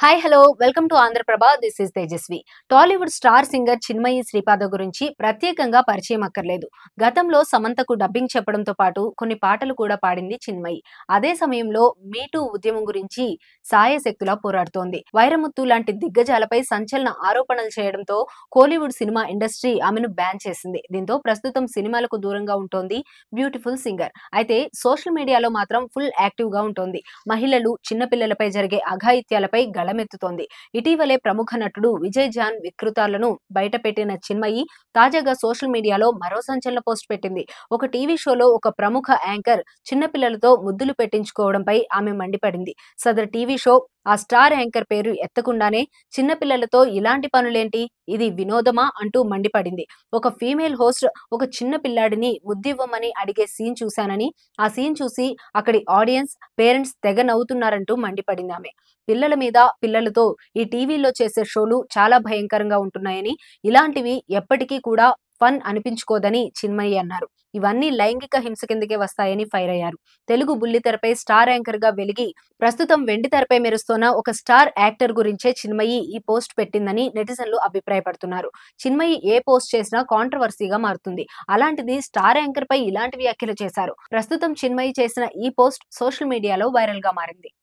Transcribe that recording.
hi hello welcome to Andhra Prabha this is Tejaswi Tollywood star singer Chinmayi Sripada గురించి ప్రత్యేకంగా పరిచయం అక్కర్లేదు గతంలో సమంతకు డబ్బింగ్ చెప్పడంతో పాటు కొన్ని పాటలు కూడా పాడింది చిన్మయి అదే సమయంలో మీటూ ఉద్యమం గురించి సాయశక్తులా పోరాడుతోంది వైరముత్తు లాంటి దిగ్గజాలపై సంచలన ఆరోపణలు చేయడంతో కోలీవుడ్ సినిమా ఇండస్ట్రీ ఆమెను బ్యాన్ చేసింది దీంతో ప్రస్తుతం సినిమాలకు దూరంగా ఉంటోంది బ్యూటిఫుల్ సింగర్ అయితే సోషల్ మీడియాలో మాత్రం ఫుల్ యాక్టివ్ గా ఉంటుంది మహిళలు చిన్నపిల్లలపై జరిగే అఘాయిత్యాలపై గళమెత్తుతోంది ఇటీవలే ప్రముఖ నటుడు విజయ్ జాన్ వికృతాలను బయటపెట్టిన చిన్మయి తాజాగా సోషల్ మీడియాలో మరో సంచలన పోస్ట్ పెట్టింది ఒక టీవీ షోలో ఒక ప్రముఖ యాంకర్ చిన్నపిల్లలతో ముద్దులు పెట్టించుకోవడంపై ఆమె మండిపడింది సదరు టీవీ షో ఆ స్టార్ యాంకర్ పేరు ఎత్తకుండానే చిన్నపిల్లలతో ఇలాంటి పనులేంటి ఇది వినోదమా అంటూ మండిపడింది ఒక ఫీమేల్ హోస్ట్ ఒక చిన్న పిల్లాడిని ఉద్దివ్వమని అడిగే సీన్ చూశానని ఆ సీన్ చూసి అక్కడి ఆడియన్స్ పేరెంట్స్ తెగ నవ్వుతున్నారంటూ మండిపడింది ఆమె పిల్లల మీద పిల్లలతో ఈ టీవీలో చేసే షోలు చాలా భయంకరంగా ఉంటున్నాయని ఇలాంటివి ఎప్పటికీ కూడా ఫన్ అనిపించుకోదని చిన్మయి అన్నారు ఇవన్నీ లైంగిక హింస కిందకే వస్తాయని ఫైర్ అయ్యారు తెలుగు బుల్లితెరపై స్టార్ యాంకర్ గా వెలిగి ప్రస్తుతం వెండి తెరపై మెరుస్తున్న ఒక స్టార్ యాక్టర్ గురించే చిన్మయి ఈ పోస్ట్ పెట్టిందని నెటిజన్లు అభిప్రాయపడుతున్నారు చిన్మయి ఏ పోస్ట్ చేసినా కాంట్రవర్సీగా మారుతుంది అలాంటిది స్టార్ యాంకర్ పై ఇలాంటి వ్యాఖ్యలు చేశారు ప్రస్తుతం చిన్మయి చేసిన ఈ పోస్ట్ సోషల్ మీడియాలో వైరల్ గా మారింది